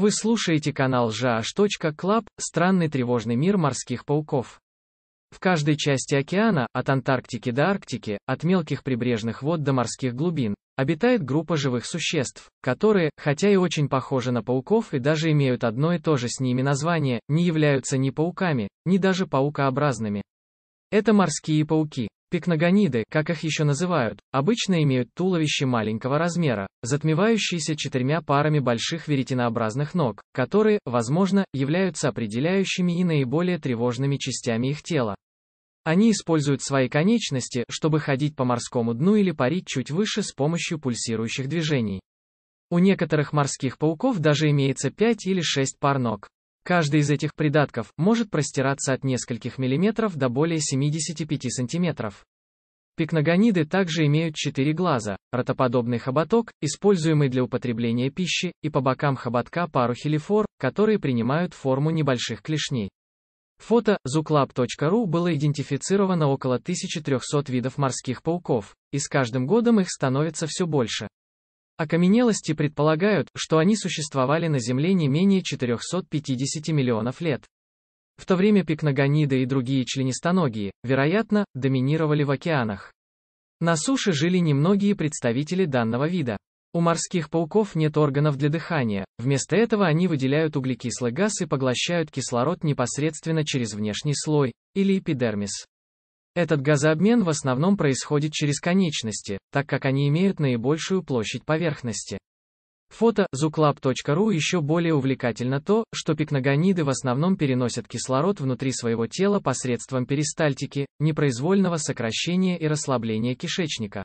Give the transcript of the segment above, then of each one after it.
Вы слушаете канал jaash.club, странный тревожный мир морских пауков. В каждой части океана, от Антарктики до Арктики, от мелких прибрежных вод до морских глубин, обитает группа живых существ, которые, хотя и очень похожи на пауков и даже имеют одно и то же с ними название, не являются ни пауками, ни даже паукообразными. Это морские пауки. Пикногониды, как их еще называют, обычно имеют туловище маленького размера, затмевающиеся четырьмя парами больших веретенообразных ног, которые, возможно, являются определяющими и наиболее тревожными частями их тела. Они используют свои конечности, чтобы ходить по морскому дну или парить чуть выше с помощью пульсирующих движений. У некоторых морских пауков даже имеется 5 или 6 пар ног. Каждый из этих придатков может простираться от нескольких миллиметров до более 75 сантиметров. Пикногониды также имеют четыре глаза, ротоподобный хоботок, используемый для употребления пищи, и по бокам хоботка пару хелифор, которые принимают форму небольших клешней. Фото zooclub.ru было идентифицировано около 1300 видов морских пауков, и с каждым годом их становится все больше. Окаменелости предполагают, что они существовали на Земле не менее 450 миллионов лет. В то время пикногониды и другие членистоногие, вероятно, доминировали в океанах. На суше жили немногие представители данного вида. У морских пауков нет органов для дыхания, вместо этого они выделяют углекислый газ и поглощают кислород непосредственно через внешний слой, или эпидермис. Этот газообмен в основном происходит через конечности, так как они имеют наибольшую площадь поверхности. Фото zooclub.ru еще более увлекательно то, что пикногониды в основном переносят кислород внутри своего тела посредством перистальтики, непроизвольного сокращения и расслабления кишечника.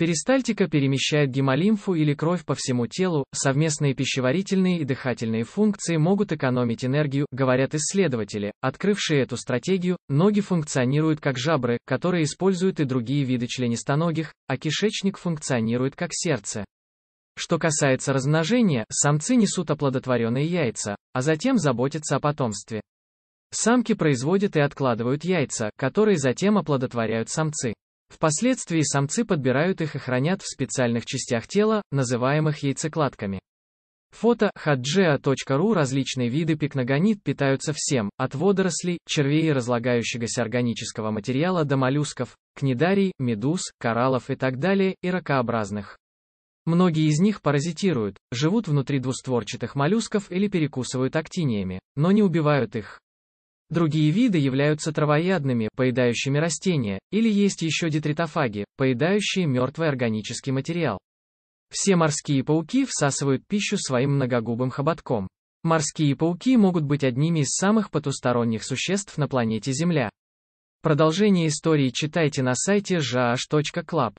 Перистальтика перемещает гемолимфу или кровь по всему телу, совместные пищеварительные и дыхательные функции могут экономить энергию, говорят исследователи, открывшие эту стратегию, ноги функционируют как жабры, которые используют и другие виды членистоногих, а кишечник функционирует как сердце. Что касается размножения, самцы несут оплодотворенные яйца, а затем заботятся о потомстве. Самки производят и откладывают яйца, которые затем оплодотворяют самцы. Впоследствии самцы подбирают их и хранят в специальных частях тела, называемых яйцекладками. Фото hadgea.ru Различные виды пикногонит питаются всем, от водорослей, червей и разлагающегося органического материала до моллюсков, книдарий, медуз, кораллов и так далее, и ракообразных. Многие из них паразитируют, живут внутри двустворчатых моллюсков или перекусывают актиниями, но не убивают их. Другие виды являются травоядными, поедающими растения, или есть еще детритофаги, поедающие мертвый органический материал. Все морские пауки всасывают пищу своим многогубым хоботком. Морские пауки могут быть одними из самых потусторонних существ на планете Земля. Продолжение истории читайте на сайте jh.club.